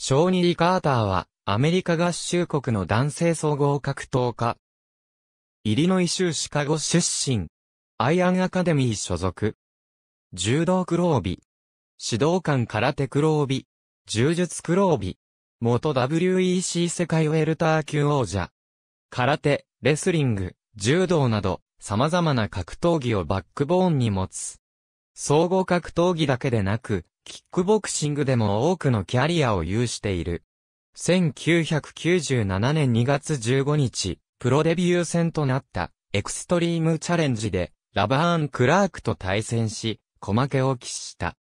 ショーニー・カーターは、アメリカ合衆国の男性総合格闘家。イリノイ州シカゴ出身。アイアンアカデミー所属。柔道黒帯。指導官空手黒帯。柔術黒帯。元 WEC 世界ウェルター級王者。空手、レスリング、柔道など、様々な格闘技をバックボーンに持つ。総合格闘技だけでなく、キックボクシングでも多くのキャリアを有している。1997年2月15日、プロデビュー戦となったエクストリームチャレンジでラバーン・クラークと対戦し、小負けを喫した。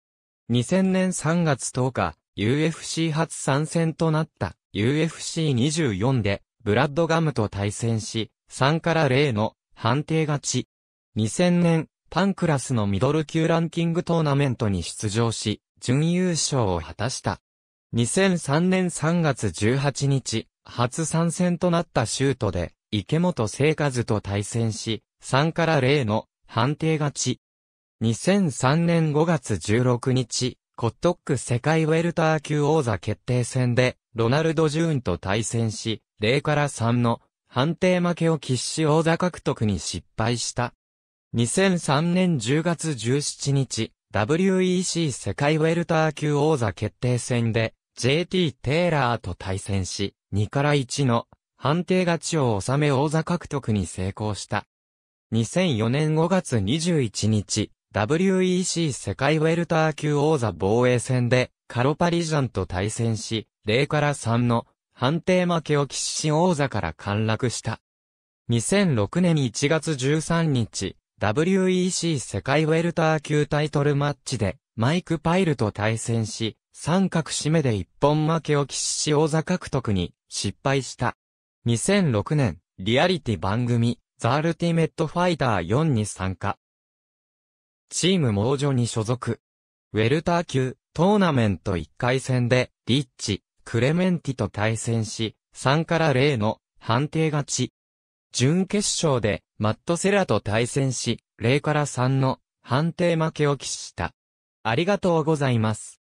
2000年3月10日、UFC 初参戦となった UFC24 でブラッドガムと対戦し、3から0の判定勝ち。2000年、パンクラスのミドル級ランキングトーナメントに出場し、準優勝を果たした。2003年3月18日、初参戦となったシュートで、池本聖和と対戦し、3から0の判定勝ち。2003年5月16日、コットック世界ウェルター級王座決定戦で、ロナルド・ジューンと対戦し、0から3の判定負けを喫し王座獲得に失敗した。2003年10月17日、WEC 世界ウェルター級王座決定戦で JT テイラーと対戦し、2から1の判定勝ちを収め王座獲得に成功した。2004年5月21日、WEC 世界ウェルター級王座防衛戦でカロパリジャンと対戦し、0から3の判定負けを喫し王座から陥落した。2006年1月13日、WEC 世界ウェルター級タイトルマッチで、マイク・パイルと対戦し、三角締めで一本負けを喫し王座獲得に失敗した。2006年、リアリティ番組、ザ・アルティメット・ファイター4に参加。チーム猛女に所属。ウェルター級、トーナメント1回戦で、リッチ、クレメンティと対戦し、3から0の判定勝ち。準決勝で、マット・セラと対戦し、0から3の判定負けを喫した。ありがとうございます。